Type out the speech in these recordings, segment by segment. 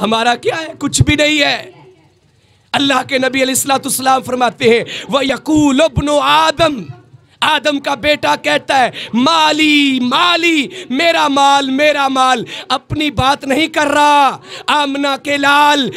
हमारा क्या है कुछ भी नहीं है अल्लाह के नबी अलैहिस्सलाम फरमाते हैं वह यकूल आदम आदम का बेटा कहता है माली माली मेरा माल मेरा माल अपनी बात नहीं कर रहा आमना के लाल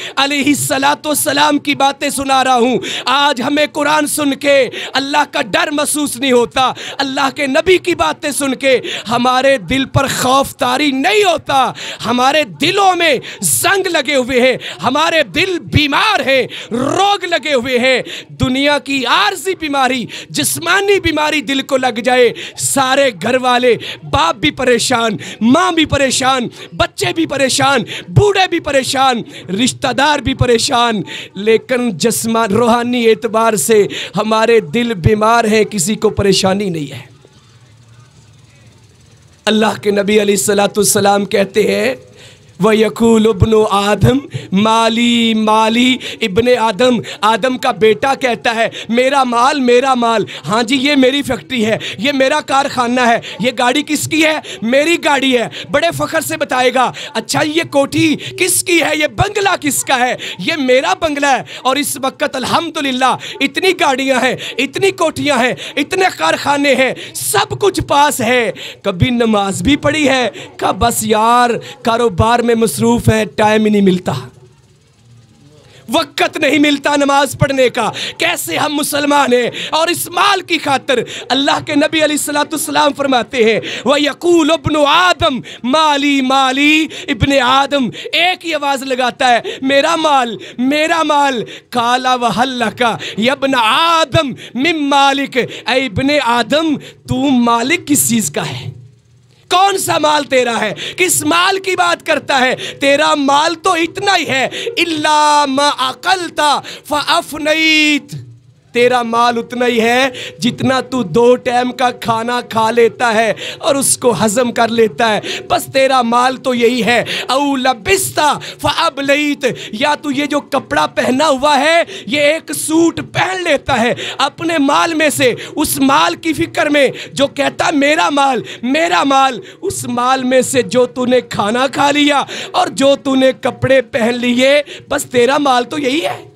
तो सलाम की बातें सुना रहा हूँ आज हमें कुरान सुन के अल्लाह का डर महसूस नहीं होता अल्लाह के नबी की बातें सुन के हमारे दिल पर खौफ तारी नहीं होता हमारे दिलों में जंग लगे हुए हैं हमारे दिल बीमार हैं रोग लगे हुए हैं दुनिया की आरजी बीमारी जिस्मानी बीमारी बीमारी दिल को लग जाए सारे घर वाले बाप भी परेशान माँ भी परेशान बच्चे भी परेशान बूढ़े भी परेशान रिश्तेदार भी परेशान लेकिन जस्मान रूहानी एतबार से हमारे दिल बीमार हैं किसी को परेशानी नहीं है अल्लाह के नबी सलाम कहते हैं व यकूल अबन आदम माली माली इबन आदम आदम का बेटा कहता है मेरा माल मेरा माल हाँ जी ये मेरी फैक्ट्री है ये मेरा कारखाना है ये गाड़ी किसकी है मेरी गाड़ी है बड़े फ़ख्र से बताएगा अच्छा ये कोठी किसकी है ये बंगला किसका है ये मेरा बंगला है और इस वक्त अल्हम्दुलिल्लाह इतनी गाड़ियाँ हैं इतनी कोठियाँ हैं इतने कारखाने हैं सब कुछ पास है कभी नमाज भी पड़ी है का बस यार कारोबार में में मसरूफ़ हैं टाइम ही नहीं मिलता वक़्त नहीं मिलता नमाज पढ़ने का कैसे हम मुसलमान हैं और इस माल की खातर अल्लाह के नबी सलाम फरमाते हैं वह यकूल अबन आदम माली माली इबन आदम एक ही आवाज़ लगाता है मेरा माल मेरा माल काला व हल्ला का यबन आदम मिम मालिक इबन आदम तू मालिक किस चीज़ का है कौन सा माल तेरा है किस माल की बात करता है तेरा माल तो इतना ही है इल्ला मा अकलता फ़ तेरा माल उतना ही है जितना तू दो टाइम का खाना खा लेता है और उसको हजम कर लेता है बस तेरा माल तो यही है अबिस्ता लबिस्ता फब लईत या तू ये जो कपड़ा पहना हुआ है ये एक सूट पहन लेता है अपने माल में से उस माल की फिक्र में जो कहता मेरा माल मेरा माल उस माल में से जो तूने खाना खा लिया और जो तूने कपड़े पहन लिए बस तेरा माल तो यही है